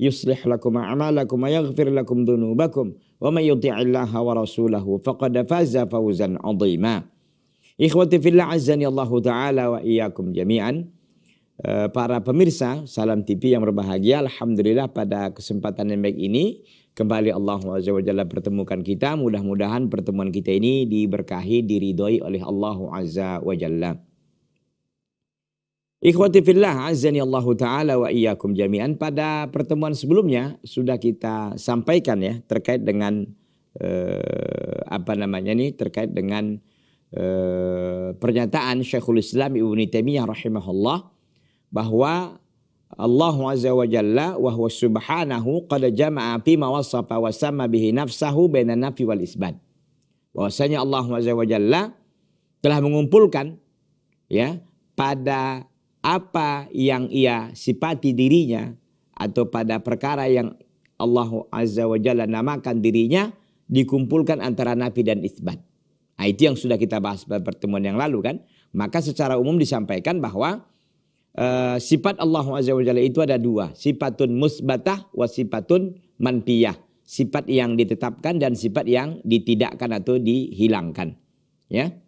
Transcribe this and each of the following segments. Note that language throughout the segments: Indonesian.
يصلح لكم أعمالكم ويغفر لكم ذنوبكم ومن يطع الله ورسوله فقد فاز فوزا عظيما إخوتي في الله عزني الله تعالى وإياكم جميعا eh, Para pemirsa Salam TV yang berbahagia Alhamdulillah pada kesempatan yang baik ini Kembali Allah SWT pertemukan kita Mudah-mudahan pertemuan kita ini diberkahi diridhoi oleh Allah SWT Ikhwati fillah azani Allahu taala wa iyyakum jami'an pada pertemuan sebelumnya sudah kita sampaikan ya terkait dengan eh, apa namanya nih terkait dengan eh, pernyataan Syekhul Islam Ibnu Taimiyah rahimahullah bahwa Allah azza wa jalla wa huwa subhanahu qad jama'a fi ma wasafa wa sama bihi nafsahu baina nafi wal isbat. Bahwasanya Allah azza wa jalla telah mengumpulkan ya pada apa yang ia sifati dirinya atau pada perkara yang Allah Azza wa Jalla namakan dirinya dikumpulkan antara nafi dan isbat. Nah, itu yang sudah kita bahas pada pertemuan yang lalu kan. Maka secara umum disampaikan bahwa uh, sifat Allah Azza wa Jalla itu ada dua. Sifatun musbatah wa sifatun manfiyah. Sifat yang ditetapkan dan sifat yang ditidakkan atau dihilangkan. Ya.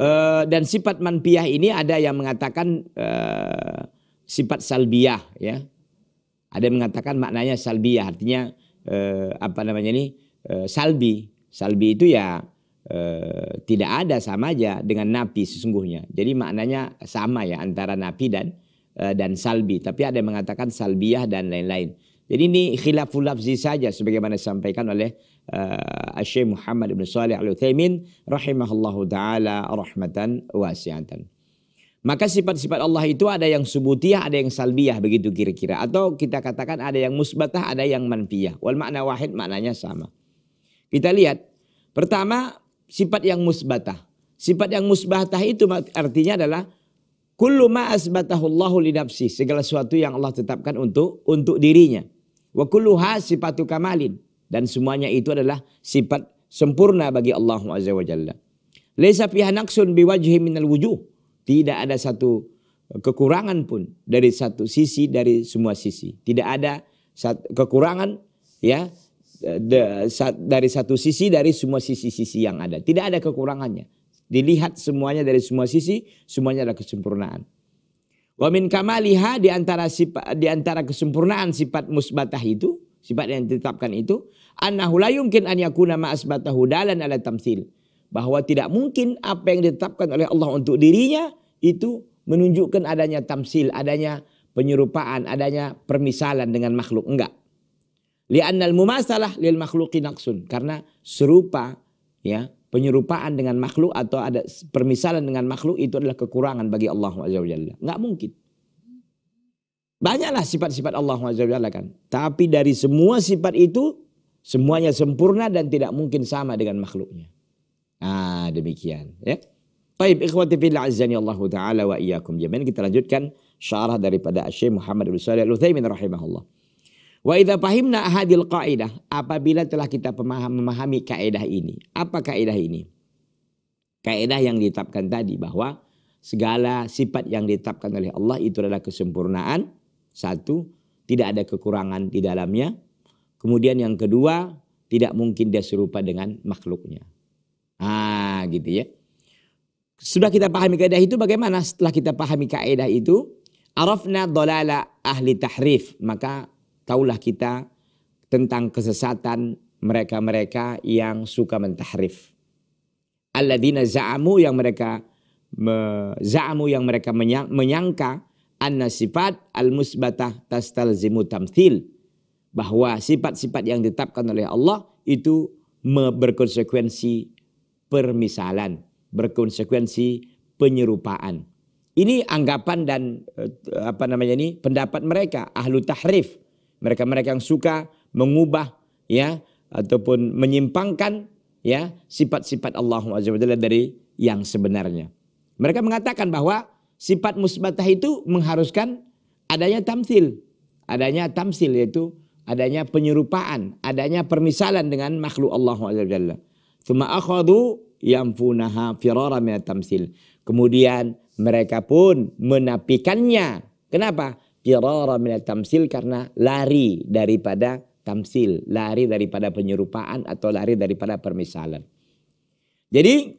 Eh, dan sifat manpiyah ini ada yang mengatakan uh, sifat salbiah ya. Ada yang mengatakan maknanya salbiah artinya uh, apa namanya ini salbi. Salbi itu ya tidak ada sama aja dengan nabi sesungguhnya. Jadi maknanya sama ya antara nabi dan dan salbi. Tapi ada yang mengatakan salbiah dan lain-lain. Jadi ini khilaful lafzi saja sebagaimana disampaikan oleh uh, eh, Syekh Muhammad bin Shalih Al Utsaimin rahimahullahu taala rahmatan wasi'atan. Maka sifat-sifat Allah itu ada yang subutiah, ada yang salbiah begitu kira-kira. Atau kita katakan ada yang musbatah, ada yang manfiyah. Wal makna wahid maknanya sama. Kita lihat. Pertama sifat yang musbatah. Sifat yang musbatah itu artinya adalah kullu ma asbatahullahu li nafsi, segala sesuatu yang Allah tetapkan untuk untuk dirinya. Wa kulluha sifatu kamalin. Dan semuanya itu adalah sifat sempurna bagi Allah Azza wa Jalla. Laisa fiha naqsun biwajhi minal wujuh. Tidak ada satu eh, kekurangan pun dari satu sisi dari semua sisi. Tidak ada satu kekurangan ya eh, dari satu sisi dari semua sisi-sisi yang ada. Tidak ada kekurangannya. Dilihat semuanya dari semua sisi, semuanya ada kesempurnaan. Wa min kamaliha di antara sifat di antara kesempurnaan sifat musbatah itu, sifat yang ditetapkan itu, annahu la yumkin an yakuna ma asbatahu dalan ala tamtsil. Bahwa tidak mungkin apa yang ditetapkan oleh Allah untuk dirinya itu menunjukkan adanya tamsil, adanya penyerupaan, adanya permisalan dengan makhluk. Enggak. Li'annal mumasalah lil makhluki naqsun. Karena serupa ya penyerupaan dengan makhluk atau ada permisalan dengan makhluk itu adalah kekurangan bagi Allah SWT. Enggak mungkin. Banyaklah sifat-sifat Allah SWT kan. Tapi dari semua sifat itu semuanya sempurna dan tidak mungkin sama dengan makhluknya. Ah demikian ya. Taib ikhwati fil azani Allah taala wa iyyakum jami'an kita lanjutkan syarah daripada Syekh Muhammad bin Shalih Al-Utsaimin rahimahullah. Wa idza fahimna hadil qaidah apabila telah kita pemaham memahami kaidah ini. Apa kaidah ini? Kaidah yang ditetapkan tadi bahwa segala sifat yang ditetapkan oleh Allah itu adalah kesempurnaan satu, tidak ada kekurangan di dalamnya. Kemudian yang kedua, tidak mungkin dia serupa dengan makhluknya. Ah, gitu ya. Sudah kita pahami kaidah itu bagaimana? Setelah kita pahami kaidah itu, arafna dolala ahli tahrif, maka taulah kita tentang kesesatan mereka-mereka yang suka mentahrif. Alladzina za'amu yang mereka za'amu yang mereka menyangka anna sifat al-musbatah tastalzimu tamthil. Bahwa sifat-sifat yang ditetapkan oleh Allah itu berkonsekuensi permisalan, berkonsekuensi penyerupaan. Ini anggapan dan eh, apa namanya ini pendapat mereka ahlu tahrif. Mereka-mereka yang suka mengubah ya ataupun menyimpangkan ya sifat-sifat Allah Azza wa dari yang sebenarnya. Mereka mengatakan bahwa sifat musbatah itu mengharuskan adanya tamsil. Adanya tamsil yaitu adanya penyerupaan, adanya permisalan dengan makhluk Allah Azza Thumma akhadu yamfunaha firara min tamsil. Kemudian mereka pun menapikannya. Kenapa? Firara min tamsil karena lari daripada tamsil, lari daripada penyerupaan atau lari daripada permisalan. Jadi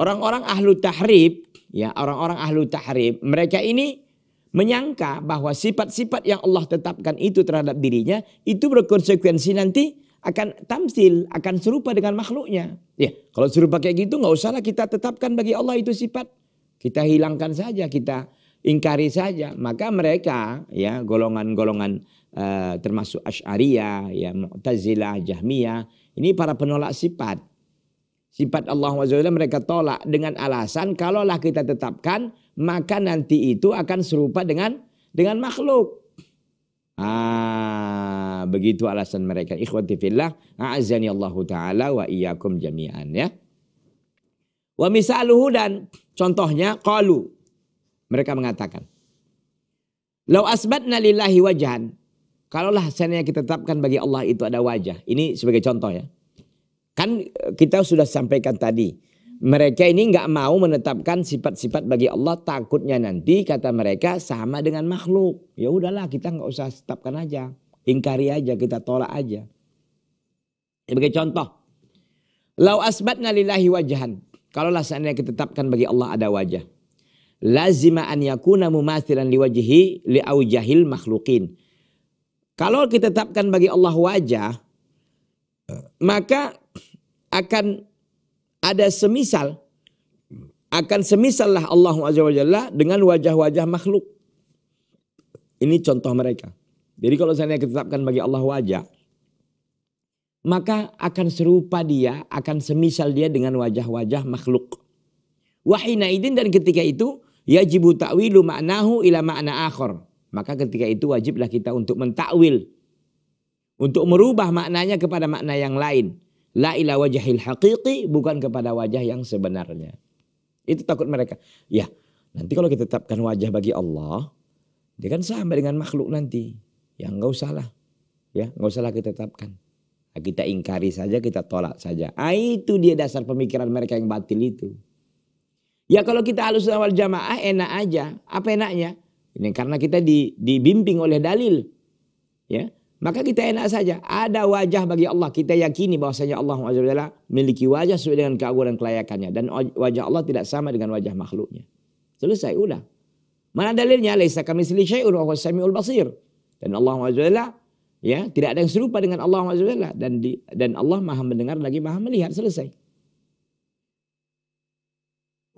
orang-orang ahlu tahrib ya orang-orang ahlu tahrib mereka ini menyangka bahwa sifat-sifat yang Allah tetapkan itu terhadap dirinya itu berkonsekuensi nanti akan tamsil, akan serupa dengan makhluknya. Ya, kalau serupa kayak gitu nggak usahlah kita tetapkan bagi Allah itu sifat. Kita hilangkan saja, kita ingkari saja. Maka mereka ya golongan-golongan uh, termasuk Ash'ariyah, ya Mu'tazilah, Jahmiyah, ini para penolak sifat sifat Allah SWT mereka tolak dengan alasan kalaulah kita tetapkan maka nanti itu akan serupa dengan dengan makhluk. Ah, begitu alasan mereka. Ikhwati fillah, a'azani Allah taala wa iyyakum jami'an ya. Wa misaluhu dan contohnya qalu. Mereka mengatakan, "Lau asbatna lillahi wajhan." Kalaulah seandainya kita tetapkan bagi Allah itu ada wajah. Ini sebagai contoh ya. Kan eh, kita sudah sampaikan tadi, mereka ini nggak mau menetapkan sifat-sifat bagi Allah takutnya nanti kata mereka sama dengan makhluk. Ya udahlah kita nggak usah tetapkan aja, ingkari aja, kita tolak aja. Sebagai contoh, lau asbatna lillahi wajahan. lah seandainya kita tetapkan bagi Allah ada wajah. Lazima an yakuna mumathilan liwajhi liaujahil makhlukin. Kalau kita tetapkan bagi Allah wajah, maka akan ada semisal akan semisal lah Allah Azza wajah Jalla dengan wajah-wajah makhluk. Ini contoh mereka. Jadi kalau saya ketetapkan bagi Allah wajah, maka akan serupa dia, akan semisal dia dengan wajah-wajah makhluk. Wahina idin dan ketika itu yajibu ta'wilu ma'nahu ila ma'na akhor. Maka ketika itu wajiblah kita untuk mentakwil. Untuk merubah maknanya kepada makna yang lain. La ila wajahil haqiqi bukan kepada wajah yang sebenarnya. Itu takut mereka. Ya, nanti kalau kita tetapkan wajah bagi Allah, dia kan sama dengan makhluk nanti. Ya enggak usahlah. Ya, enggak usahlah kita tetapkan. Nah, kita ingkari saja, kita tolak saja. Ah, itu dia dasar pemikiran mereka yang batil itu. Ya kalau kita halus awal jamaah enak aja. Apa enaknya? Ini karena kita di, dibimbing oleh dalil. Ya, maka kita enak saja. Ada wajah bagi Allah. Kita yakini bahwasanya Allah SWT memiliki wajah sesuai dengan keagungan kelayakannya. Dan wajah Allah tidak sama dengan wajah makhluknya. Selesai, udah. Mana dalilnya? Laisa kamisli syai'un wa samiul basir. Dan Allah SWT ya, tidak ada yang serupa dengan Allah SWT. Dan, di, dan Allah maha mendengar lagi maha melihat. Selesai.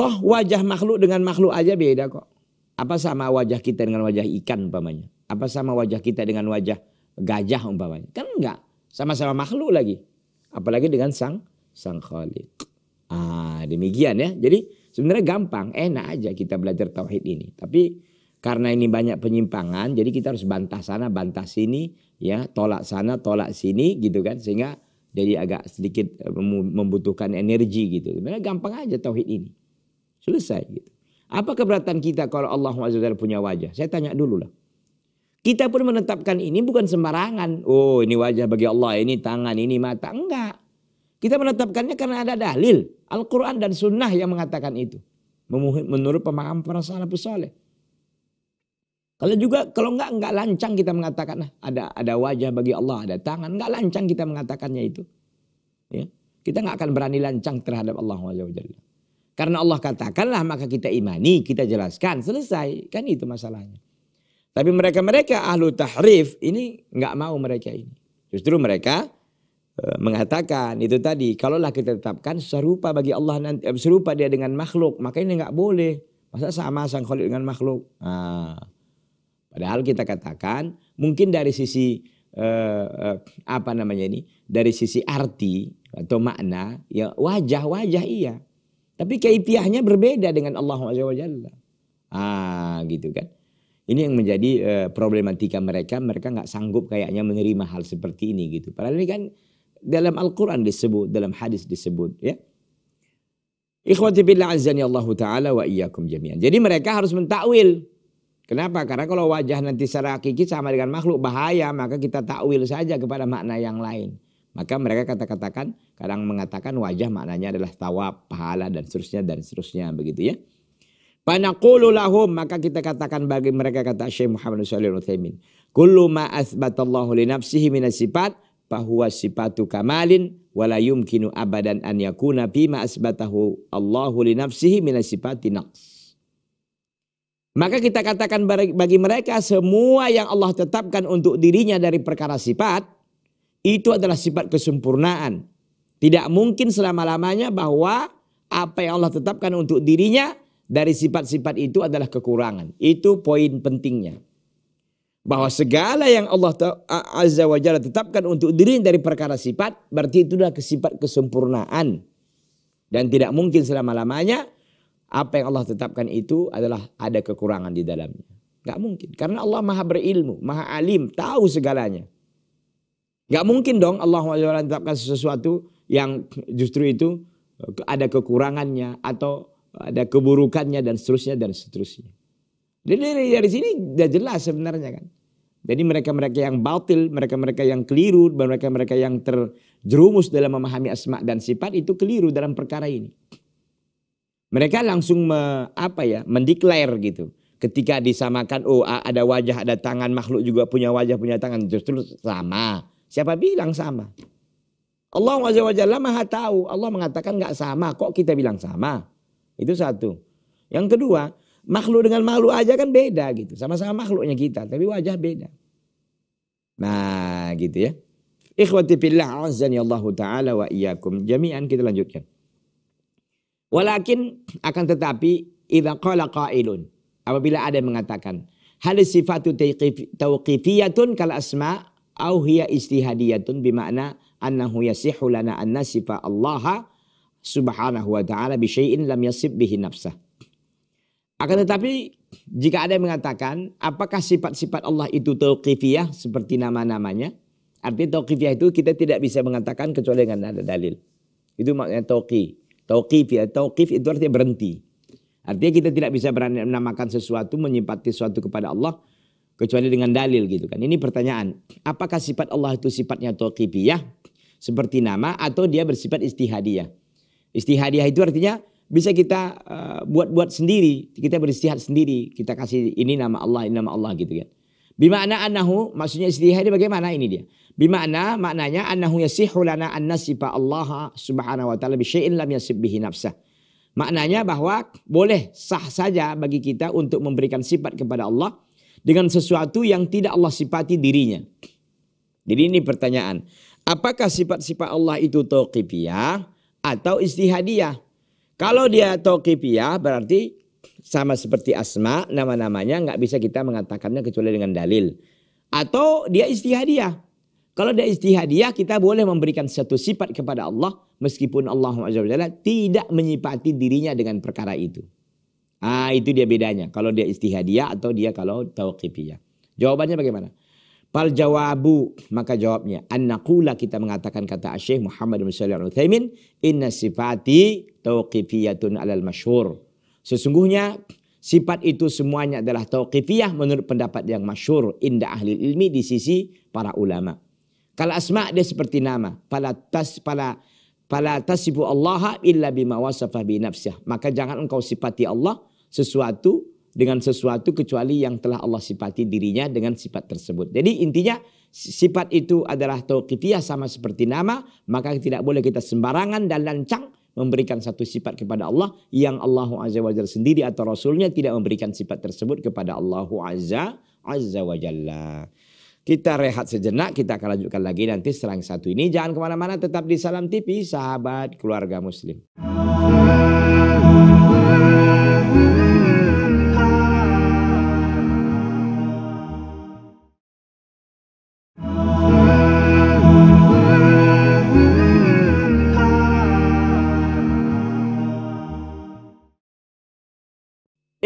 Toh wajah makhluk dengan makhluk aja beda kok. Apa sama wajah kita dengan wajah ikan umpamanya? Apa sama wajah kita dengan wajah gajah umpamanya. Kan enggak. Sama-sama makhluk lagi. Apalagi dengan sang sang khalik. Ah, demikian ya. Jadi sebenarnya gampang, enak aja kita belajar tauhid ini. Tapi karena ini banyak penyimpangan, jadi kita harus bantah sana, bantah sini, ya, tolak sana, tolak sini gitu kan sehingga jadi agak sedikit eh, membutuhkan energi gitu. Sebenarnya gampang aja tauhid ini. Selesai gitu. Apa keberatan kita kalau Allah SWT punya wajah? Saya tanya dulu lah. Kita pun menetapkan ini bukan sembarangan. Oh ini wajah bagi Allah, ini tangan, ini mata. Enggak. Kita menetapkannya karena ada dalil. Al-Quran dan sunnah yang mengatakan itu. Menurut pemahaman para salafus soleh. Kalau juga kalau enggak enggak lancang kita mengatakan nah, ada ada wajah bagi Allah, ada tangan, enggak lancang kita mengatakannya itu. Ya. Kita enggak akan berani lancang terhadap Allah Karena Allah katakanlah maka kita imani, kita jelaskan, selesai. Kan itu masalahnya. Tapi mereka-mereka ahlu tahrif ini nggak mau mereka ini. Justru mereka eh, mengatakan itu tadi kalaulah kita tetapkan serupa bagi Allah nanti eh, serupa dia dengan makhluk maka ini nggak boleh masa sama sang Khalid dengan makhluk nah, padahal kita katakan mungkin dari sisi e, apa namanya ini dari sisi arti atau makna ya wajah wajah iya tapi kaifiahnya berbeda dengan Allah Subhanahu wa ah gitu kan ini yang menjadi uh, problematika mereka. Mereka nggak sanggup kayaknya menerima hal seperti ini gitu. Padahal ini kan dalam Al-Quran disebut, dalam hadis disebut ya. Ikhwati billah azani Allah ta'ala wa iyyakum jami'an. Jadi mereka harus mentakwil. Kenapa? Karena kalau wajah nanti secara hakiki sama dengan makhluk bahaya, maka kita takwil saja kepada makna yang lain. Maka mereka kata-katakan, kadang mengatakan wajah maknanya adalah tawab, pahala dan seterusnya dan seterusnya begitu ya. Panaqulu lahum maka kita katakan bagi mereka kata Syekh Muhammad Alaihi Wasallam. Kullu ma asbatallahu li nafsihi min sifat bahwa sifatu kamalin wala yumkinu abadan an yakuna bima asbatahu Allahu li nafsihi min sifati naqs. Maka kita katakan bagi mereka semua yang Allah tetapkan untuk dirinya dari perkara sifat itu adalah sifat kesempurnaan. Tidak mungkin selama-lamanya bahwa apa yang Allah tetapkan untuk dirinya dari sifat-sifat itu adalah kekurangan. Itu poin pentingnya. Bahwa segala yang Allah Azza wa Jalla tetapkan untuk diri dari perkara sifat, berarti itulah sifat kesempurnaan. Dan tidak mungkin selama-lamanya apa yang Allah tetapkan itu adalah ada kekurangan di dalamnya. Gak mungkin. Karena Allah maha berilmu, maha alim, tahu segalanya. Gak mungkin dong Allah Azza wa tetapkan sesuatu yang justru itu ada kekurangannya atau ada keburukannya dan seterusnya dan seterusnya. Jadi dari, dari sini sudah jelas sebenarnya kan. Jadi mereka-mereka yang batil, mereka-mereka yang keliru, mereka-mereka yang terjerumus dalam memahami asma dan sifat itu keliru dalam perkara ini. Mereka langsung me, apa ya, mendeklar gitu. Ketika disamakan, oh ada wajah, ada tangan, makhluk juga punya wajah, punya tangan, justru sama. Siapa bilang sama? Allah wajah wajah maha tahu. Allah mengatakan nggak sama, kok kita bilang sama? Itu satu. Yang kedua, makhluk dengan makhluk aja kan beda gitu. Sama-sama makhluknya kita, tapi wajah beda. Nah, gitu ya. Ikhwati fillah azani Allah taala wa iyyakum jami'an kita lanjutkan. Walakin akan tetapi idza qala qailun apabila ada yang mengatakan hal sifatu tauqifiyatun kal asma au hiya istihadiyatun makna annahu yasihu lana an nasifa Allah subhanahu wa ta'ala bisyai'in lam yasib bihi nafsah. Akan tetapi jika ada yang mengatakan apakah sifat-sifat Allah itu tauqifiyah seperti nama-namanya? Artinya tauqifiyah itu kita tidak bisa mengatakan kecuali dengan ada dalil. Itu maknanya tauqi. Tauqif ya, tauqif itu artinya berhenti. Artinya kita tidak bisa berani menamakan sesuatu, menyimpati sesuatu kepada Allah kecuali dengan dalil gitu kan. Ini pertanyaan, apakah sifat Allah itu sifatnya tauqifiyah seperti nama atau dia bersifat istihadiyah? Istihadiah itu artinya bisa kita eh, buat-buat uh, sendiri, kita beristihad sendiri, kita kasih ini nama Allah, ini nama Allah gitu kan. Bimana annahu maksudnya istihadiah bagaimana ini dia. Bimana maknanya annahu yasihu lana an nasifa Allah Subhanahu wa taala bi lam yasib bihi nafsah. Maknanya bahwa boleh sah saja bagi kita untuk memberikan sifat kepada Allah dengan sesuatu yang tidak Allah sifati dirinya. Jadi ini pertanyaan. Apakah sifat-sifat Allah itu tauqifiyah atau istihadiyah. Kalau dia tauqifiyah berarti sama seperti asma nama-namanya nggak bisa kita mengatakannya kecuali dengan dalil. Atau dia istihadiyah. Kalau dia istihadiyah kita boleh memberikan satu sifat kepada Allah meskipun Allah tidak menyipati dirinya dengan perkara itu. Ah itu dia bedanya kalau dia istihadiyah atau dia kalau tauqifiyah. Jawabannya bagaimana? Fal jawabu maka jawabnya annaqula kita mengatakan kata Syekh Muhammad bin Shalih Al-Utsaimin inna sifati tauqifiyatun alal masyhur. Sesungguhnya sifat itu semuanya adalah tauqifiyah menurut pendapat yang masyhur indah ahli ilmi di sisi para ulama. Kalau asma dia seperti nama, pala tas pala pala tasifu Allah illa bima wasafa bi nafsih. Maka jangan engkau sifati Allah sesuatu dengan sesuatu kecuali yang telah Allah sifati dirinya dengan sifat tersebut. Jadi intinya sifat itu adalah tauqifiyah sama seperti nama, maka tidak boleh kita sembarangan dan lancang memberikan satu sifat kepada Allah yang Allah Azza wa Jalla sendiri atau Rasulnya tidak memberikan sifat tersebut kepada Allah Azza, Azza wa Jalla. Kita rehat sejenak, kita akan lanjutkan lagi nanti serang satu ini. Jangan kemana-mana, tetap di Salam TV, sahabat keluarga muslim.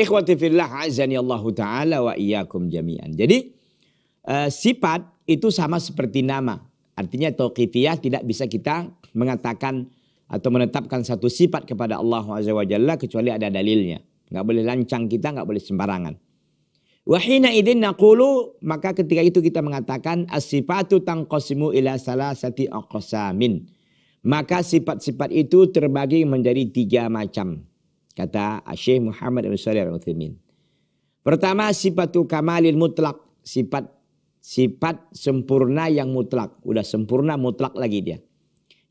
Ikhwati fillah azani Allah taala wa iyyakum jami'an. Jadi uh, sifat itu sama seperti nama. Artinya tauqifiyah tidak bisa kita mengatakan atau menetapkan satu sifat kepada Allah Azza wa Jalla kecuali ada dalilnya. Nggak boleh lancang kita, nggak boleh sembarangan. Wahina idin naqulu maka ketika itu kita mengatakan as-sifatu tanqasimu ila salasati aqsamin. Maka sifat-sifat itu terbagi menjadi tiga macam. Kata Syekh Muhammad Ibn Salih Al-Utsaimin. Pertama sifatu kamalil mutlak, sifat sifat sempurna yang mutlak, udah sempurna mutlak lagi dia.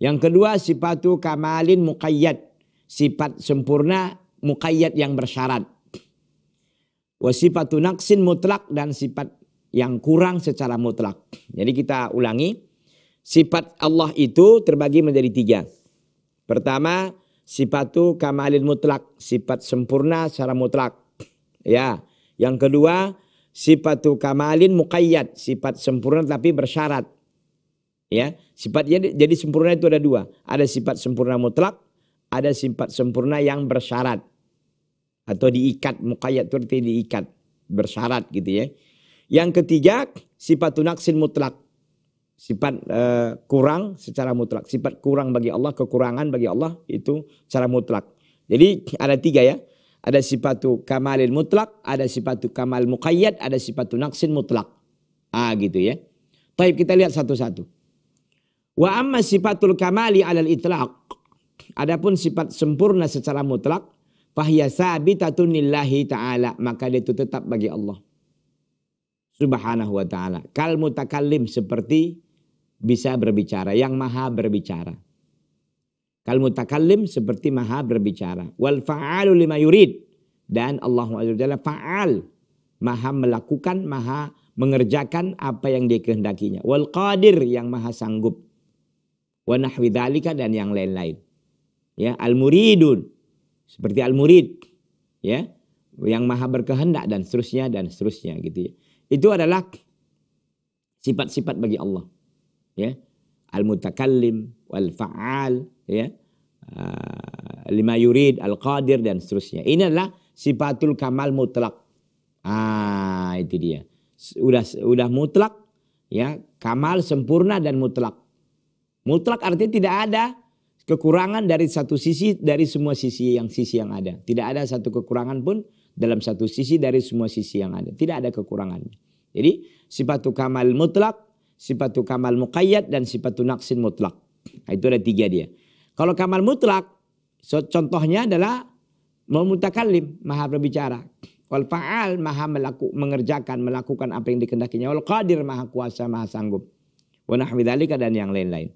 Yang kedua sifatu kamalin muqayyad, sifat sempurna muqayyad yang bersyarat. sifatun naqsin mutlak dan sifat yang kurang secara mutlak. Jadi kita ulangi, sifat Allah itu terbagi menjadi tiga. Pertama, sifatu kamalil mutlak, sifat sempurna secara mutlak. Ya. Yang kedua, sifatu kamalin muqayyad, sifat sempurna tapi bersyarat. Ya, sifatnya jadi sempurna itu ada dua. Ada sifat sempurna mutlak, ada sifat sempurna yang bersyarat atau diikat muqayyad itu diikat bersyarat gitu ya. Yang ketiga sifatun naksin mutlak sifat uh, kurang secara mutlak. Sifat kurang bagi Allah, kekurangan bagi Allah itu secara mutlak. Jadi ada tiga ya. Ada sifat kamalil mutlak, ada sifat kamal muqayyad, ada sifat naksin mutlak. Ah gitu ya. Taib kita lihat satu-satu. Wa amma sifatul kamali alal itlaq. Adapun sifat sempurna secara mutlak, fahya sabitatun lillahi ta'ala. Maka dia itu tetap bagi Allah subhanahu wa ta'ala. Kal mutakallim seperti bisa berbicara, yang maha berbicara. Kalau mutakallim seperti maha berbicara. Wal fa'alu lima yurid. Dan Allah Azza fa'al. Maha melakukan, maha mengerjakan apa yang dikehendakinya. Wal qadir yang maha sanggup. Wa nahwi dan yang lain-lain. Ya, al muridun. Seperti al murid. Ya, yang maha berkehendak dan seterusnya dan seterusnya gitu ya. Itu adalah sifat-sifat bagi Allah ya al mutakallim wal faal ya ah, lima yurid al qadir dan seterusnya ini adalah sifatul kamal mutlak ah itu dia udah udah mutlak ya kamal sempurna dan mutlak mutlak artinya tidak ada kekurangan dari satu sisi dari semua sisi yang sisi yang ada tidak ada satu kekurangan pun dalam satu sisi dari semua sisi yang ada tidak ada kekurangan. jadi sifatul kamal mutlak sifatu kamal muqayyad dan sifatu naksin mutlak. Nah, itu ada tiga dia. Kalau kamal mutlak, so, contohnya adalah mau maha berbicara. Wal fa'al maha melaku, mengerjakan, melakukan apa yang dikendakinya. Wal qadir maha kuasa, maha sanggup. Wa nahwi dan yang lain-lain.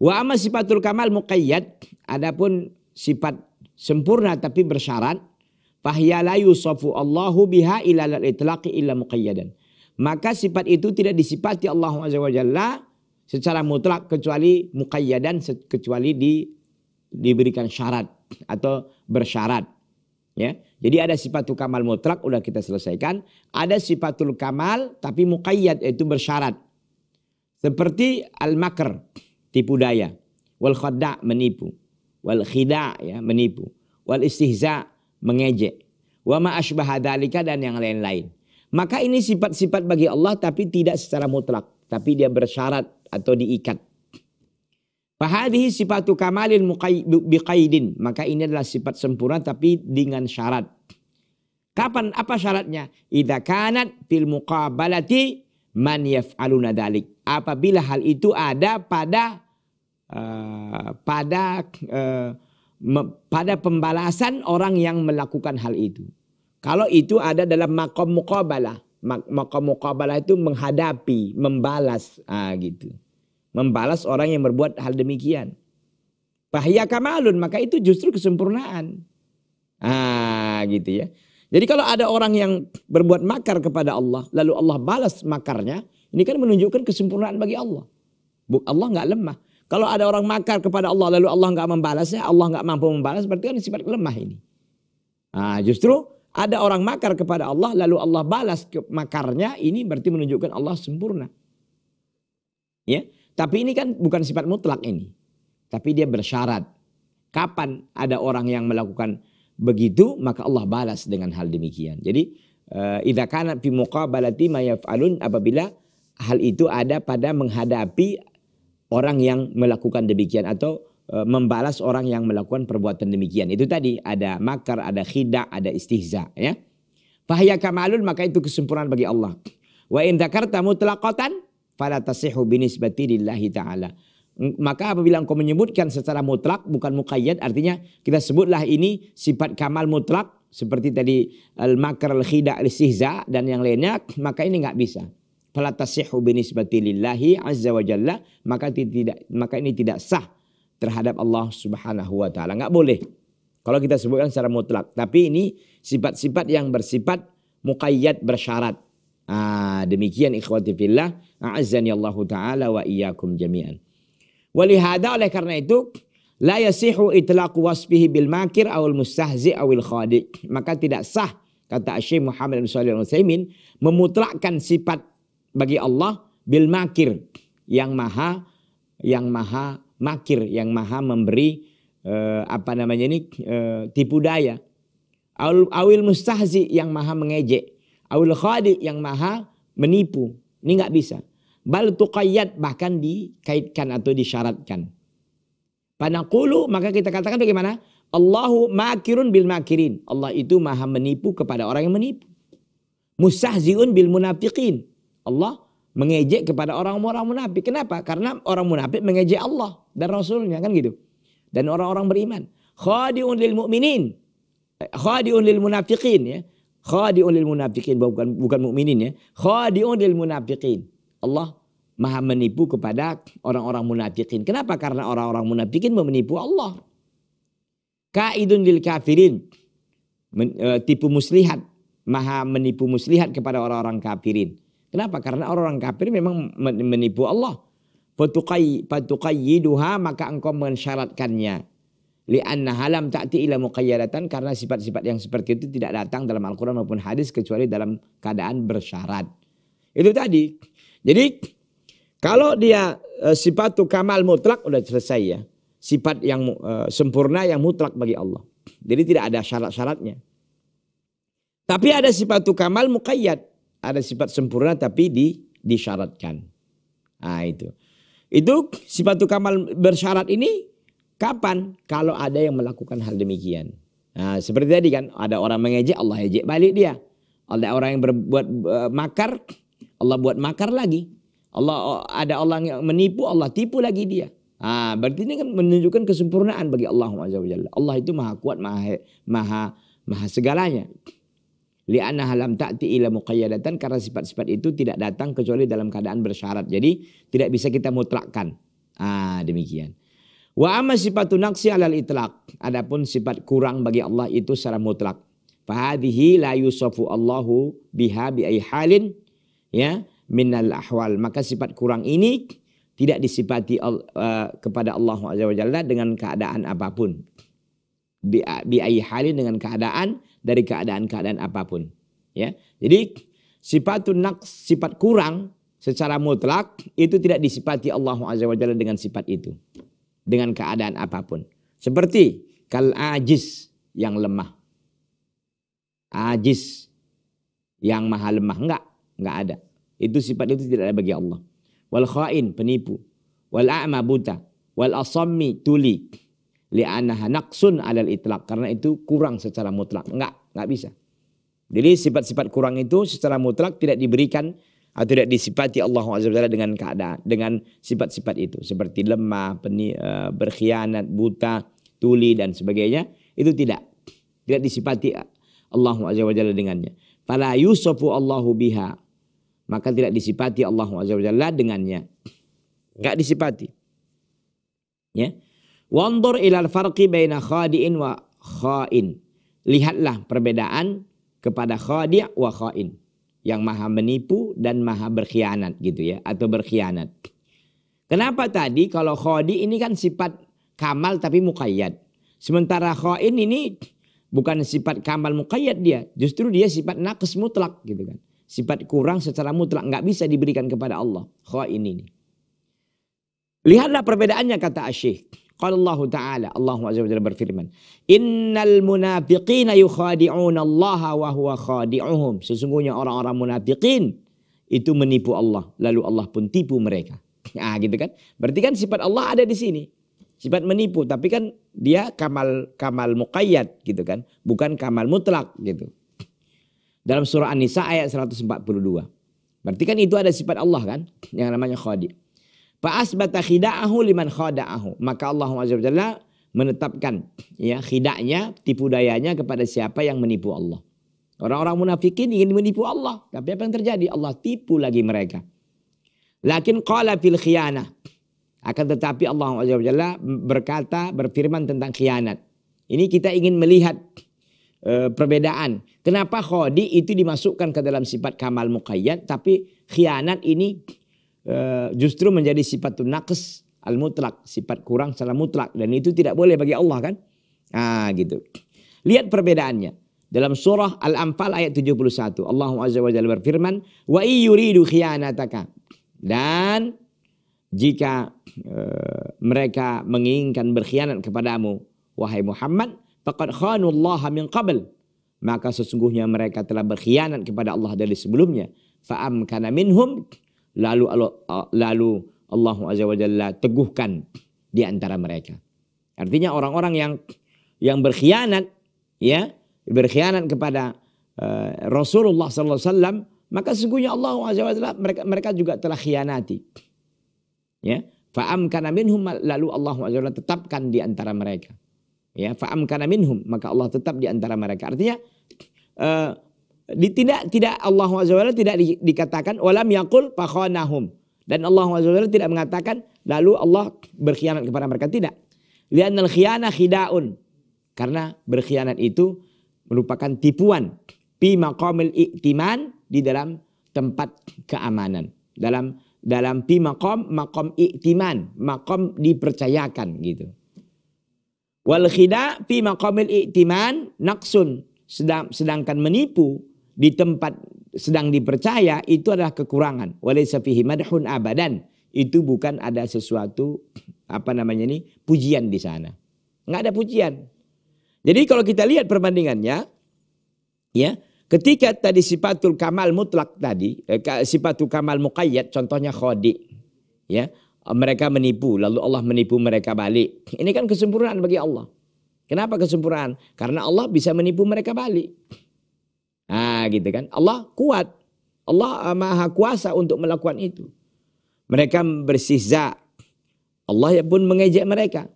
Wa amma sifatul kamal muqayyad. Adapun sifat sempurna tapi bersyarat. Fahya la Allahu biha ila itlaqi illa muqayyadan. Maka sifat itu tidak disifati Allah Azza secara mutlak kecuali muqayyadan kecuali di diberikan syarat atau bersyarat. Ya. Jadi ada sifatul kamal mutlak udah kita selesaikan, ada sifatul kamal tapi muqayyad itu bersyarat. Seperti al-makr, tipu daya, wal khadda menipu, wal khida' ya menipu, wal istihza' mengejek, wa ma asbaha dan yang lain-lain. Maka ini sifat-sifat bagi Allah tapi tidak secara mutlak. Tapi dia bersyarat atau diikat. Fahadihi sifatu kamalin biqaidin. Maka ini adalah sifat sempurna tapi dengan syarat. Kapan apa syaratnya? Ida kanat fil muqabalati man yaf'aluna dalik. Apabila hal itu ada pada uh, pada uh, pada pembalasan orang yang melakukan hal itu. Kalau itu ada dalam makom muqabalah. Makom muqabalah itu menghadapi, membalas. Ah, gitu. Membalas orang yang berbuat hal demikian. Bahaya kamalun, maka itu justru kesempurnaan. Ah, gitu ya. Jadi kalau ada orang yang berbuat makar kepada Allah, lalu Allah balas makarnya, ini kan menunjukkan kesempurnaan bagi Allah. Allah nggak lemah. Kalau ada orang makar kepada Allah, lalu Allah nggak membalasnya, Allah nggak mampu membalas, berarti kan sifat lemah ini. Ah justru ada orang makar kepada Allah lalu Allah balas ke makarnya ini berarti menunjukkan Allah sempurna. Ya, tapi ini kan bukan sifat mutlak ini. Tapi dia bersyarat. Kapan ada orang yang melakukan begitu maka Allah balas dengan hal demikian. Jadi eh, idza kana fi muqabalati ma yaf'alun apabila hal itu ada pada menghadapi orang yang melakukan demikian atau Eh, membalas orang yang melakukan perbuatan demikian. Itu tadi ada makar, ada khida, ada istihza ya. Fahya maka itu kesempurnaan bagi Allah. Wa in mutlaqatan fala tasihu binisbati lillahi taala. Maka apabila engkau menyebutkan secara mutlak bukan muqayyad artinya kita sebutlah ini sifat kamal mutlak seperti tadi al makar al khida al istihza dan yang lainnya maka ini enggak bisa fala tasihu binisbati lillahi azza wa jalla maka tidak maka ini tidak sah terhadap Allah Subhanahu wa taala. Enggak boleh. Kalau kita sebutkan secara mutlak, tapi ini sifat-sifat yang bersifat muqayyad bersyarat. Ah, demikian ikhwati fillah, a'azzani Allah taala wa iyyakum jami'an. Walihada oleh karena itu la yasihu itlaqu wasfihi bil makir awil mustahzi awil khadi. Maka tidak sah kata Syekh Muhammad bin Shalih Al-Utsaimin memutlakkan sifat bagi Allah bil makir yang maha yang maha makir yang maha memberi eh, apa namanya ini eh, tipu daya. Awil, awil mustahzi yang maha mengejek. Awil khadi yang maha menipu. Ini nggak bisa. Bal tuqayyad bahkan dikaitkan atau disyaratkan. Panakulu maka kita katakan bagaimana? Allahu makirun bil makirin. Allah itu maha menipu kepada orang yang menipu. Mustahziun bil munafiqin. Allah mengejek kepada orang-orang munafik. Kenapa? Karena orang munafik mengejek Allah dan Rasulnya kan gitu. Dan orang-orang beriman. Khadi'un lil mu'minin. Khadi'un lil munafikin ya. Khadi'un lil munafikin bukan bukan muminin ya. Khadi'un lil munafikin. Allah maha menipu kepada orang-orang munafikin. Kenapa? Karena orang-orang munafikin menipu Allah. Kaidun lil kafirin. Men, e, tipu muslihat. Maha menipu muslihat kepada orang-orang kafirin Kenapa? Karena orang-orang kafir memang menipu Allah. Fatuqay fatuqayyiduha maka engkau mensyaratkannya. Li'anna halam ta'ti ila muqayyadatan karena sifat-sifat yang seperti itu tidak datang dalam Al-Qur'an maupun hadis kecuali dalam keadaan bersyarat. Itu tadi. Jadi kalau dia e, sifat kamal mutlak udah selesai ya. Sifat yang e, sempurna yang mutlak bagi Allah. Jadi tidak ada syarat-syaratnya. Tapi ada sifat kamal muqayyad ada sifat sempurna tapi di, disyaratkan. Nah itu. Itu sifat kamal bersyarat ini kapan? Kalau ada yang melakukan hal demikian. Nah seperti tadi kan ada orang mengejek Allah ejek balik dia. Ada orang yang berbuat uh, makar Allah buat makar lagi. Allah eh, ada orang yang menipu Allah tipu lagi dia. Ah, berarti ini kan menunjukkan kesempurnaan bagi Allah Azza Allah itu maha kuat, maha maha maha segalanya. Lianna halam ta'ti ila muqayyadatan karena sifat-sifat itu tidak datang kecuali dalam keadaan bersyarat. Jadi tidak bisa kita mutlakkan. Ah, demikian. Wa amma sifatun naqsi alal itlaq. Adapun sifat kurang bagi Allah itu secara mutlak. Fahadihi la yusafu Allahu biha bi halin ya minal ahwal. Maka sifat kurang ini tidak disifati uh, kepada Allah Azza wa Jalla dengan keadaan apapun. Bi halin dengan keadaan dari keadaan-keadaan apapun. Ya, jadi sifat naqs, sifat kurang secara mutlak itu tidak disifati Allah Azza wa Jalla dengan sifat itu. Dengan keadaan apapun. Seperti kal ajis yang lemah. ajis yang maha lemah enggak, enggak ada. Itu sifat itu tidak ada bagi Allah. Wal khain penipu, wal a'ma buta, wal asammi tuli Li'annaha naqsun alal itlaq. Karena itu kurang secara mutlak. Enggak, enggak bisa. Jadi sifat-sifat kurang itu secara mutlak tidak diberikan atau tidak disifati Allah SWT dengan keadaan dengan sifat-sifat itu seperti lemah, peni, e, berkhianat, buta, tuli dan sebagainya itu tidak tidak disifati Allah SWT dengannya. Fala yusofu Allahu biha. Maka tidak disifati Allah SWT dengannya. Enggak disifati. Ya. Wandur ilal farqi baina khadi'in wa kha'in. Lihatlah perbedaan kepada khadi' wa kha'in. Yang maha menipu dan maha berkhianat gitu ya. Atau berkhianat. Kenapa tadi kalau khadi ini kan sifat kamal tapi mukayyad. Sementara kha'in ini bukan sifat kamal mukayyad dia. Justru dia sifat nakes mutlak gitu kan. Sifat kurang secara mutlak. nggak bisa diberikan kepada Allah. Kha'in ini. Lihatlah perbedaannya kata Asyik. Qala Allah Ta'ala, Allah Azza wa Jalla berfirman, "Innal munafiqina yukhadi'una Allah wa huwa khadi'uhum." Sesungguhnya orang-orang munafiqin itu menipu Allah, lalu Allah pun tipu mereka. Ah, gitu kan? Berarti kan sifat Allah ada di sini. Sifat menipu, tapi kan dia kamal kamal muqayyad gitu kan, bukan kamal mutlak gitu. Dalam surah An-Nisa ayat 142. Berarti kan itu ada sifat Allah kan, yang namanya khadi'. Fa'asbata khida'ahu liman khada'ahu. Maka Allah SWT menetapkan ya khidaknya, tipu dayanya kepada siapa yang menipu Allah. Orang-orang munafikin ingin menipu Allah, tapi apa yang terjadi? Allah tipu lagi mereka. Lakin qala fil khiyanah. Akan tetapi Allah SWT berkata, berfirman tentang khianat. Ini kita ingin melihat e, perbedaan. Kenapa khodi itu dimasukkan ke dalam sifat kamal muqayyad tapi khianat ini Eh, justru menjadi sifatun nakes al mutlak, sifat kurang secara mutlak dan itu tidak boleh bagi Allah kan? Ah gitu. Lihat perbedaannya. Dalam surah Al-Anfal ayat 71, Allah Azza wa Jalla berfirman, "Wa yuridu khiyanataka." Dan jika e, mereka menginginkan berkhianat kepadamu, wahai Muhammad, faqad khanu Allah min qabl. Maka sesungguhnya mereka telah berkhianat kepada Allah dari sebelumnya. amkana minhum lalu lalu Allah Azza wa Jalla teguhkan di antara mereka. Artinya orang-orang yang yang berkhianat ya, berkhianat kepada uh, Rasulullah sallallahu alaihi wasallam, maka sesungguhnya Allah Azza wa Jalla mereka mereka juga telah khianati. Ya, fa'am amkana minhum lalu Allah Azza wa Jalla tetapkan di antara mereka. Ya, fa'am amkana minhum maka Allah tetap di antara mereka. Artinya uh, di, tidak tidak Allah Azza tidak di, dikatakan walam yakul pakhanahum dan Allah Azza tidak mengatakan lalu Allah berkhianat kepada mereka tidak. Lianal khiana khidaun. Karena berkhianat itu merupakan tipuan Pi maqamil iktiman di dalam tempat keamanan. Dalam dalam pi makom makom iktiman makom dipercayakan gitu wal khida pi makomil iktiman naksun sedang, sedangkan menipu di tempat sedang dipercaya itu adalah kekurangan. Walaysa fihi madhun abadan. Itu bukan ada sesuatu apa namanya ini pujian di sana. Nggak ada pujian. Jadi kalau kita lihat perbandingannya ya, ketika tadi sifatul kamal mutlak tadi, eh, sifatul kamal muqayyad contohnya khodi ya. Mereka menipu lalu Allah menipu mereka balik. Ini kan kesempurnaan bagi Allah. Kenapa kesempurnaan? Karena Allah bisa menipu mereka balik. Nah, gitu kan. Allah kuat. Allah ah, maha kuasa untuk melakukan itu. Mereka bersihza. Allah ya pun mengejek mereka.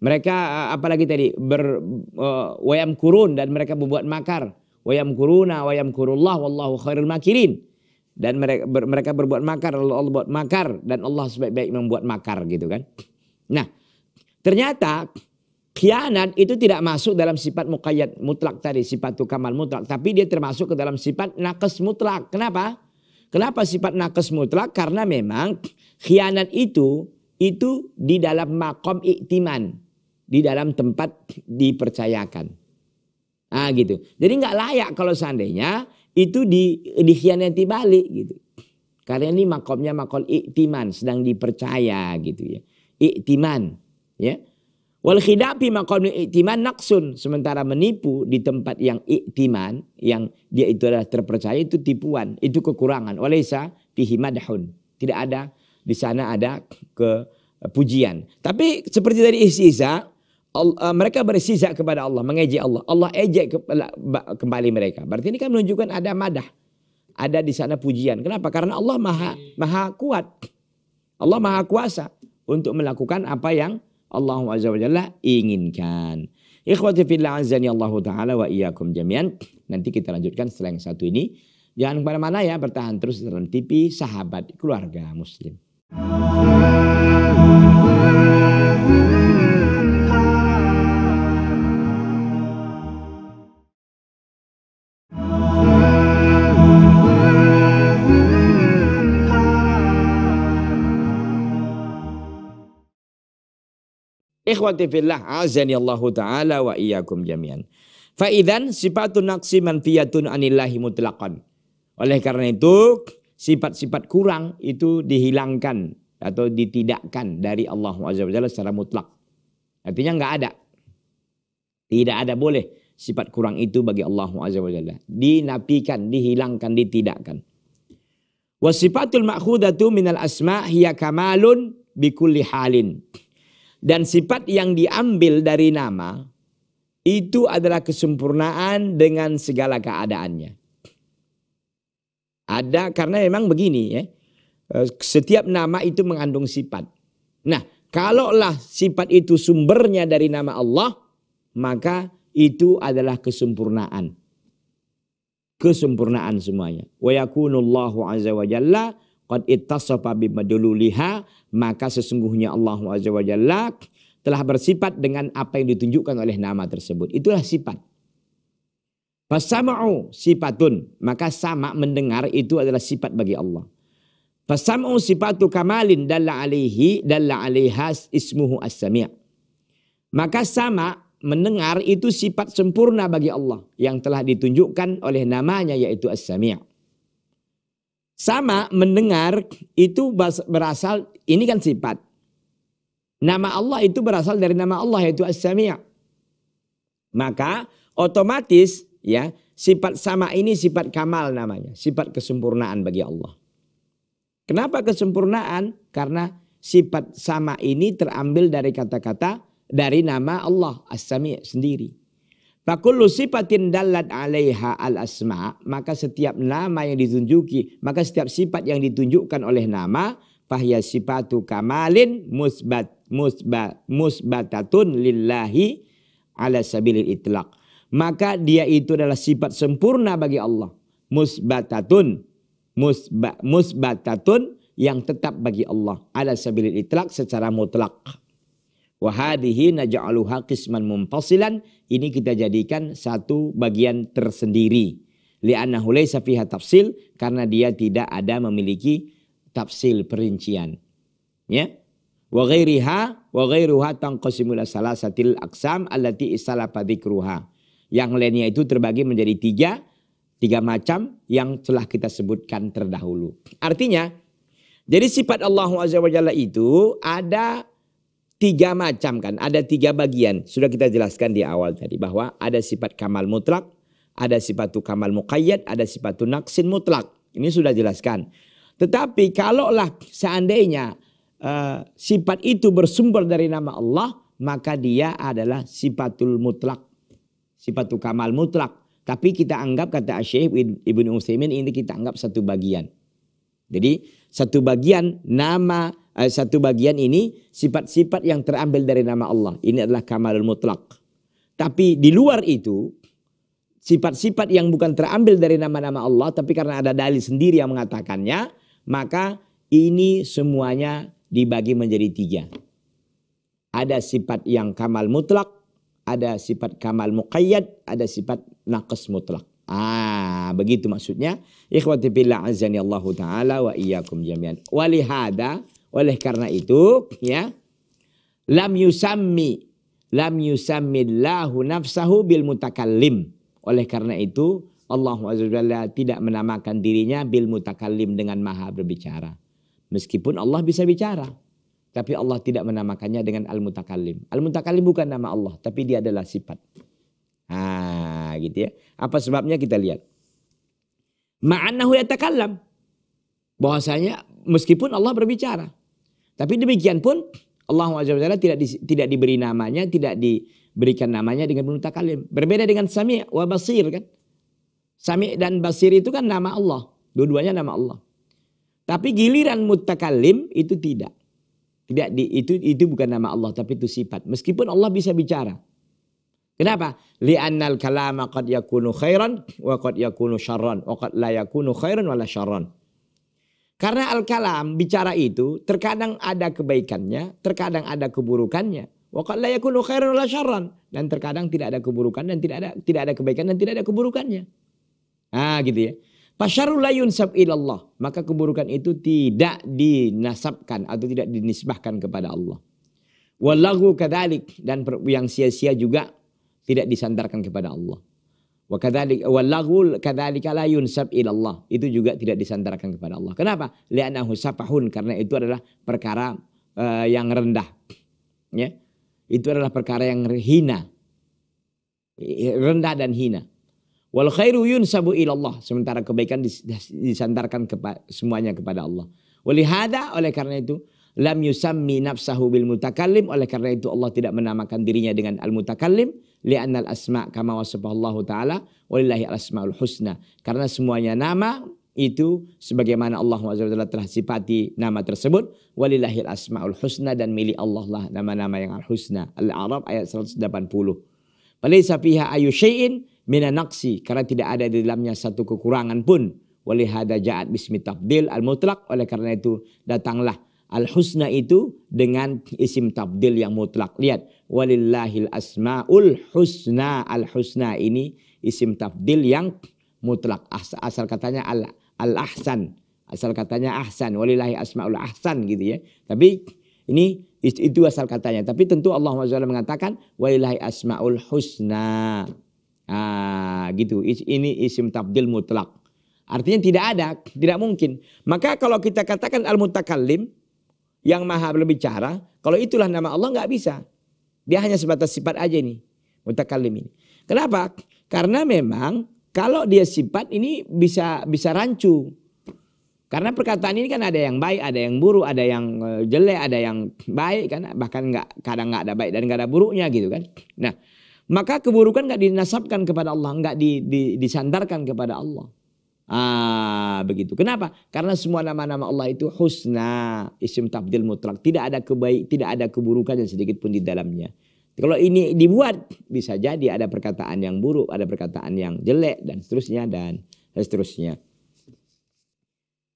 Mereka ah, apalagi tadi berwayam eh, uh, kurun dan mereka membuat makar. Wayam kuruna, wayam kurullah, wallahu khairul makirin. Dan mereka, ber, mereka berbuat makar, lalu Allah buat makar. Dan Allah sebaik-baik membuat makar gitu kan. Nah, ternyata khianat itu tidak masuk dalam sifat mukayat mutlak tadi, sifat tukamal mutlak. Tapi dia termasuk ke dalam sifat nakes mutlak. Kenapa? Kenapa sifat nakes mutlak? Karena memang khianat itu, itu di dalam makom iktiman. Di dalam tempat dipercayakan. Ah gitu. Jadi nggak layak kalau seandainya itu di dikhianati balik gitu. Karena ini makomnya makom iktiman sedang dipercaya gitu ya. Iktiman ya. Wal khidafi maqamul i'timan naqsun. Sementara menipu di tempat yang i'timan, yang dia itu adalah terpercaya itu tipuan, itu kekurangan. Walaysa fihi madhun. Tidak ada di sana ada kepujian. Tapi seperti tadi istiza, Allah, eh, mereka bersisa kepada Allah, mengejek Allah. Allah ejek kembali mereka. Berarti ini kan menunjukkan ada madah. Ada di sana pujian. Kenapa? Karena Allah maha, maha kuat. Allah maha kuasa untuk melakukan apa yang Allah Azza wa Jalla inginkan. Ikhwati fillah azani Allah taala wa iyyakum jami'an. Nanti kita lanjutkan setelah yang satu ini. Jangan kemana-mana ya, bertahan terus dalam TV Sahabat Keluarga Muslim. Ikhwati fillah azani Allahu taala wa iyyakum jami'an. Fa idzan sifatun naqsi manfiyatun anillahi mutlaqan. Oleh karena itu sifat-sifat kurang itu dihilangkan atau ditidakkan dari Allah Azza wa secara mutlak. Artinya nggak ada. Tidak ada boleh sifat kurang itu bagi Allah Azza wa Jalla. dihilangkan, ditidakkan. Wasifatul ma'khudatu minal asma' hiya kamalun bikulli halin. Dan sifat yang diambil dari nama itu adalah kesempurnaan dengan segala keadaannya. Ada karena memang begini ya. Eh, setiap nama itu mengandung sifat. Nah, kalaulah sifat itu sumbernya dari nama Allah, maka itu adalah kesempurnaan. Kesempurnaan semuanya. Wa yakunullahu azza wa jalla qad ittasafa madluliha maka sesungguhnya Allah azza wa jalla telah bersifat dengan apa yang ditunjukkan oleh nama tersebut. Itulah sifat. Fasama'u sifatun, maka sama mendengar itu adalah sifat bagi Allah. Fasama'u sifatu kamalin dalla alaihi dalla alaiha ismuhu as-sami'. Maka sama mendengar itu sifat sempurna bagi Allah yang telah ditunjukkan oleh namanya yaitu as-sami'. Sama mendengar itu berasal ini kan sifat. Nama Allah itu berasal dari nama Allah yaitu As-Sami'. Maka otomatis ya sifat sama ini sifat kamal namanya, sifat kesempurnaan bagi Allah. Kenapa kesempurnaan? Karena sifat sama ini terambil dari kata-kata dari nama Allah As-Sami' sendiri. Fakullu sifatin dalat alaiha al asma maka setiap nama yang ditunjuki maka setiap sifat yang ditunjukkan oleh nama fahya sifatu kamalin musbat musbat musbatatun lillahi ala sabilil itlaq maka dia itu adalah sifat sempurna bagi Allah musbatatun musbatatun yang tetap bagi Allah ala sabilil itlaq secara mutlak Wahadihi naja'aluha qisman mumpasilan. Ini kita jadikan satu bagian tersendiri. Li'annahu laysa fiha tafsil. Karena dia tidak ada memiliki tafsil perincian. Ya. Wa ghairiha wa ghairuha tangqasimul salasatil aqsam allati istalafa dzikruha. Yang lainnya itu terbagi menjadi tiga, tiga macam yang telah kita sebutkan terdahulu. Artinya, jadi sifat Allah Azza wa Jalla itu ada tiga macam kan, ada tiga bagian. Sudah kita jelaskan di awal tadi bahwa ada sifat kamal mutlak, ada sifat kamal muqayyad, ada sifat naksin mutlak. Ini sudah jelaskan. Tetapi kalaulah seandainya uh, sifat itu bersumber dari nama Allah, maka dia adalah sifatul mutlak. Sifatul kamal mutlak. Tapi kita anggap kata Syekh ibnu Utsaimin ini kita anggap satu bagian. Jadi satu bagian nama Eh, satu bagian ini sifat-sifat yang terambil dari nama Allah. Ini adalah kamalul mutlak. Tapi di luar itu sifat-sifat yang bukan terambil dari nama-nama Allah tapi karena ada dalil sendiri yang mengatakannya maka ini semuanya dibagi menjadi tiga. Ada sifat yang kamal mutlak, ada sifat kamal muqayyad, ada sifat naqas mutlak. Ah, begitu maksudnya. Ikhwati billah azani Allah taala wa iyyakum jami'an. Walihada oleh karena itu, ya, lam yusammi lam yusammillahu nafsahu bil mutakallim. Oleh karena itu, Allah Azza tidak menamakan dirinya bil mutakallim dengan maha berbicara. Meskipun Allah bisa bicara, tapi Allah tidak menamakannya dengan al mutakallim. Al mutakallim bukan nama Allah, tapi dia adalah sifat. Ah, gitu ya. Apa sebabnya kita lihat? Ma'annahu yatakallam. Bahwasanya meskipun Allah berbicara, tapi demikian pun Allah Azza tidak di, tidak diberi namanya, tidak diberikan namanya dengan mutakalim Berbeda dengan sami wa basir kan. Sami dan basir itu kan nama Allah. Dua-duanya nama Allah. Tapi giliran mutakalim itu tidak. Tidak di, itu itu bukan nama Allah tapi itu sifat. Meskipun Allah bisa bicara. Kenapa? Li'annal kalama qad yakunu khairan wa qad yakunu syarran wa qad la yakunu khairan wa la syarran. Karena al-kalam bicara itu terkadang ada kebaikannya, terkadang ada keburukannya. Wa khairan dan terkadang tidak ada keburukan dan tidak ada tidak ada kebaikan dan tidak ada keburukannya. Ah gitu ya. Fasyarul yunsab maka keburukan itu tidak dinasabkan atau tidak dinisbahkan kepada Allah. Walaghu kadalik dan yang sia-sia juga tidak disandarkan kepada Allah. Wa walagul wallaghu la yunsab Allah. Itu juga tidak disandarkan kepada Allah. Kenapa? Li'annahu safahun karena itu adalah perkara uh, yang rendah. Ya. Itu adalah perkara yang hina. Rendah dan hina. Wal khairu yunsabu ila Allah. Sementara kebaikan disandarkan kepa, semuanya kepada Allah. Walihada oleh karena itu lam yusammi nafsahu bil mutakallim oleh karena itu Allah tidak menamakan dirinya dengan al mutakallim al asma kama wasafahallahu taala walillahi al asmaul husna karena semuanya nama itu sebagaimana Allah Subhanahu telah sifati nama tersebut walillahil asmaul husna dan milik Allah lah nama-nama yang al husna al-arab ayat 180 Falaysa fiha ayu syai'in minan naqsi karena tidak ada di dalamnya satu kekurangan pun walihada ja'at bismi tafdil al-mutlaq oleh karena itu datanglah Al-husna itu dengan isim tabdil yang mutlak. Lihat, walillahil asmaul husna. Al-husna ini isim tabdil yang mutlak. Asal katanya al-ahsan. al asal katanya ahsan walillahi asmaul ahsan gitu ya tapi ini itu asal katanya tapi tentu Allah SWT mengatakan walillahi asmaul husna ah gitu ini isim tabdil mutlak artinya tidak ada tidak mungkin maka kalau kita katakan al mutakallim yang maha berbicara, kalau itulah nama Allah nggak bisa. Dia hanya sebatas sifat aja ini, mutakalim ini. Kenapa? Karena memang kalau dia sifat ini bisa bisa rancu. Karena perkataan ini kan ada yang baik, ada yang buruk, ada yang e, jelek, ada yang baik kan, bahkan nggak kadang nggak ada baik dan nggak ada buruknya gitu kan. Nah, maka keburukan nggak dinasabkan kepada Allah, nggak di, di, disandarkan kepada Allah. Ah, begitu. Kenapa? Karena semua nama-nama Allah itu husna, isim tabdil mutlak. Tidak ada kebaik, tidak ada keburukan yang sedikit pun di dalamnya. Kalau ini dibuat, bisa jadi ada perkataan yang buruk, ada perkataan yang jelek dan seterusnya dan seterusnya.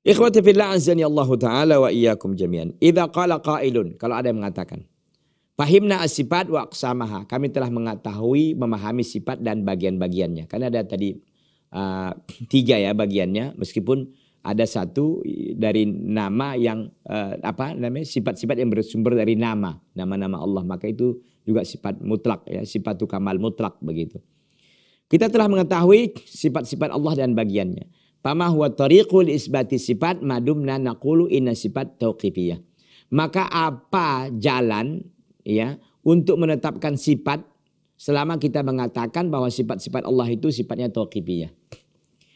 Ikhwati fillah azani Allah taala wa iyyakum jami'an. Idza qala qailun, kalau ada yang mengatakan, Fahimna as wa aqsamaha. Kami telah mengetahui, memahami sifat dan bagian-bagiannya. Karena ada tadi Eh, tiga ya bagiannya meskipun ada satu dari nama yang uh, apa namanya sifat-sifat yang bersumber dari nama nama-nama Allah maka itu juga sifat mutlak ya sifat kamal mutlak begitu kita telah mengetahui sifat-sifat Allah dan bagiannya pama huwa tariqul isbati sifat madumna naqulu inna sifat tauqifiyah maka apa jalan ya untuk menetapkan sifat selama kita mengatakan bahwa sifat-sifat Allah itu sifatnya tauqifiyah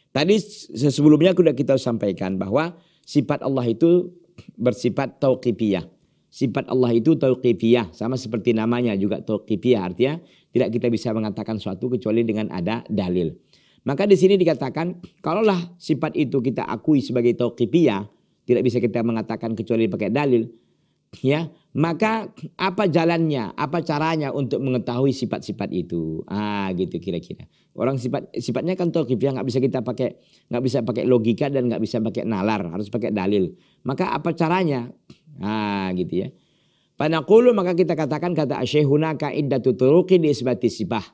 Tadi sebelumnya sudah kita sampaikan bahwa sifat Allah itu bersifat tauqifiyah. Sifat Allah itu tauqifiyah, sama seperti namanya juga tauqifiyah artinya tidak kita bisa mengatakan suatu kecuali dengan ada dalil. Maka di sini dikatakan kalaulah sifat itu kita akui sebagai tauqifiyah, tidak bisa kita mengatakan kecuali pakai dalil, ya maka apa jalannya, apa caranya untuk mengetahui sifat-sifat itu? Ah, gitu kira-kira. Orang sifat sifatnya kan tokif ya nggak bisa kita pakai nggak bisa pakai logika dan nggak bisa pakai nalar, harus pakai dalil. Maka apa caranya? Ah, gitu ya. Panakulu maka kita katakan kata asyhuna kaidatu turuki di isbati sifah.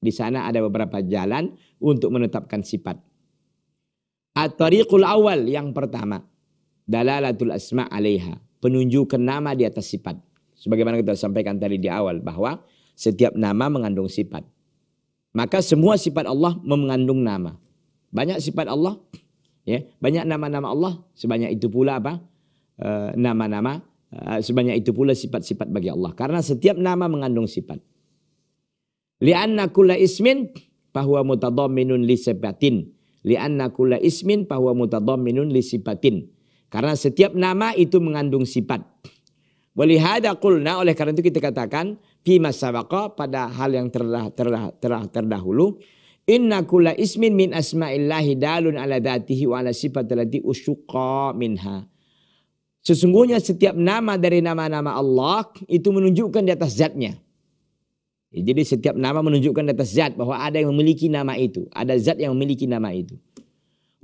Di sana ada beberapa jalan untuk menetapkan sifat. At-tariqul awal yang pertama dalalatul asma alaiha penunjukan nama di atas sifat. Sebagaimana kita sampaikan tadi di awal bahwa setiap nama mengandung sifat. Maka semua sifat Allah mengandung nama. Banyak sifat Allah, ya, banyak nama-nama Allah, sebanyak itu pula apa? Eh, nama-nama e, sebanyak itu pula sifat-sifat bagi Allah. Karena setiap nama mengandung sifat. Lianna kulla ismin bahwa mutadamminun li sifatin. Lianna kulla ismin bahwa mutadamminun li sifatin. Karena setiap nama itu mengandung sifat. Walihada kulna oleh karena itu kita katakan fi masabaqa pada hal yang terdah, terdah, terdah, terdahulu inna kula ismin min asma'illahi dalun ala datihi wa ala sifat alati usyqa minha. Sesungguhnya setiap nama dari nama-nama Allah itu menunjukkan di atas zatnya. Jadi setiap nama menunjukkan di atas zat bahwa ada yang memiliki nama itu, ada zat yang memiliki nama itu.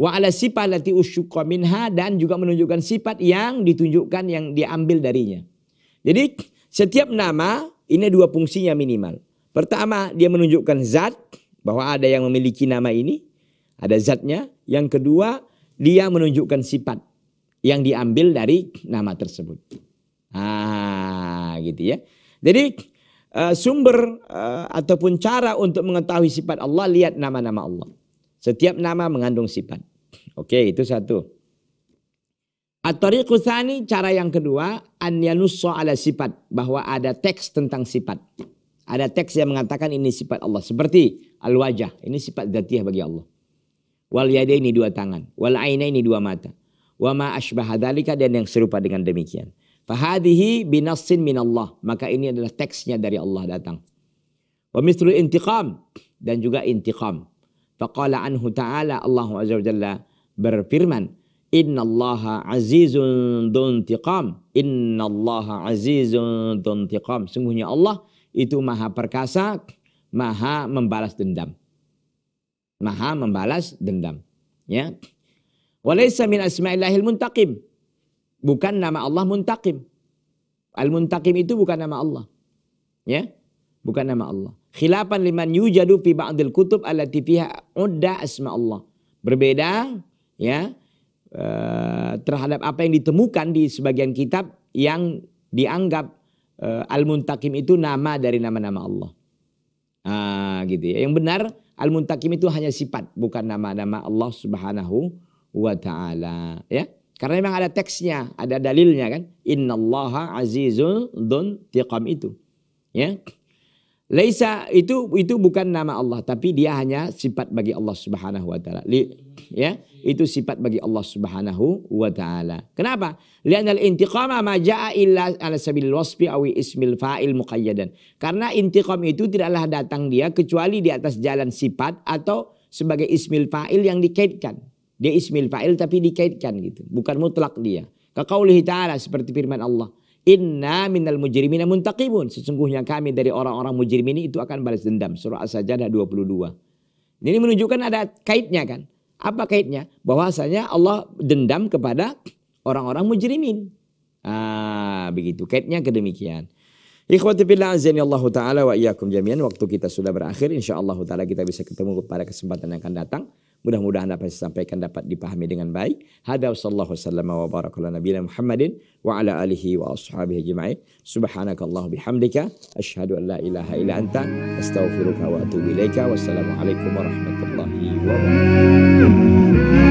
Wa ala lati usyuqqa minha dan juga menunjukkan sifat yang ditunjukkan yang diambil darinya. Jadi setiap nama ini dua fungsinya minimal. Pertama dia menunjukkan zat bahwa ada yang memiliki nama ini, ada zatnya. Yang kedua dia menunjukkan sifat yang diambil dari nama tersebut. Ah, gitu ya. Jadi uh, sumber uh, ataupun cara untuk mengetahui sifat Allah lihat nama-nama Allah. Setiap nama mengandung sifat. Oke, itu satu. Atau tariqu cara yang kedua, an soal ala sifat, bahwa ada teks tentang sifat. Ada teks yang mengatakan ini sifat Allah. Seperti al-wajah, ini sifat zatiah bagi Allah. Wal yada ini dua tangan, wal aina ini dua mata. Wa ma dalika dan yang serupa dengan demikian. Fahadihi binassin Allah Maka ini adalah teksnya dari Allah datang. Wa mithlu intiqam. Dan juga intiqam. Faqala anhu ta'ala Allahu azza wa jalla berfirman, Innallaha azizun duntiqam. Innallaha azizun duntiqam. Sungguhnya Allah itu maha perkasa, maha membalas dendam. Maha membalas dendam. Ya. Walaysa min asma'illahil muntaqim. Bukan nama Allah muntaqim. Al-muntaqim itu bukan nama Allah. Ya. Bukan nama Allah. Khilafan liman yujadu fi ba'dil kutub allati fiha udda asma Allah. Berbeda ya eh, terhadap apa yang ditemukan di sebagian kitab yang dianggap eh, al-muntakim itu nama dari nama-nama Allah. Ah, gitu ya. Yang benar al-muntakim itu hanya sifat bukan nama-nama Allah Subhanahu wa taala, ya. Karena memang ada teksnya, ada dalilnya kan. Innallaha azizun dzun tiqam itu. Ya. Laisa itu itu bukan nama Allah tapi dia hanya sifat bagi Allah Subhanahu wa taala. Ya, itu sifat bagi Allah Subhanahu wa taala. Kenapa? Li'anal intiqama ma jaa illa ala sabil wasfi awi ismil fa'il muqayyadan. Karena intiqam itu tidaklah datang dia kecuali di atas jalan sifat atau sebagai ismil fa'il yang dikaitkan. Dia ismil fa'il tapi dikaitkan gitu, bukan mutlak dia. Kaqaulihi ta'ala seperti firman Allah. Inna minal mujrimina muntakibun Sesungguhnya kami dari orang-orang mujrim ini itu akan balas dendam. Surah as sajadah 22. Ini menunjukkan ada kaitnya kan. Apa kaitnya? Bahwasanya Allah dendam kepada orang-orang mujrimin. Ah, begitu. Kaitnya kedemikian. Ikhwati billah azani Allah taala wa iyyakum jami'an. Waktu kita sudah berakhir, insyaallah taala kita bisa ketemu pada kesempatan yang akan datang. Mudah-mudahan apa yang saya sampaikan dapat dipahami dengan baik. Hada sallallahu sallam wa barakala nabila Muhammadin wa ala alihi wa ashabihi jema'in. Subhanakallahu bihamdika. Ashadu an la ilaha ila anta. Astaghfiruka wa atubu ilaika. Wassalamualaikum warahmatullahi wabarakatuh.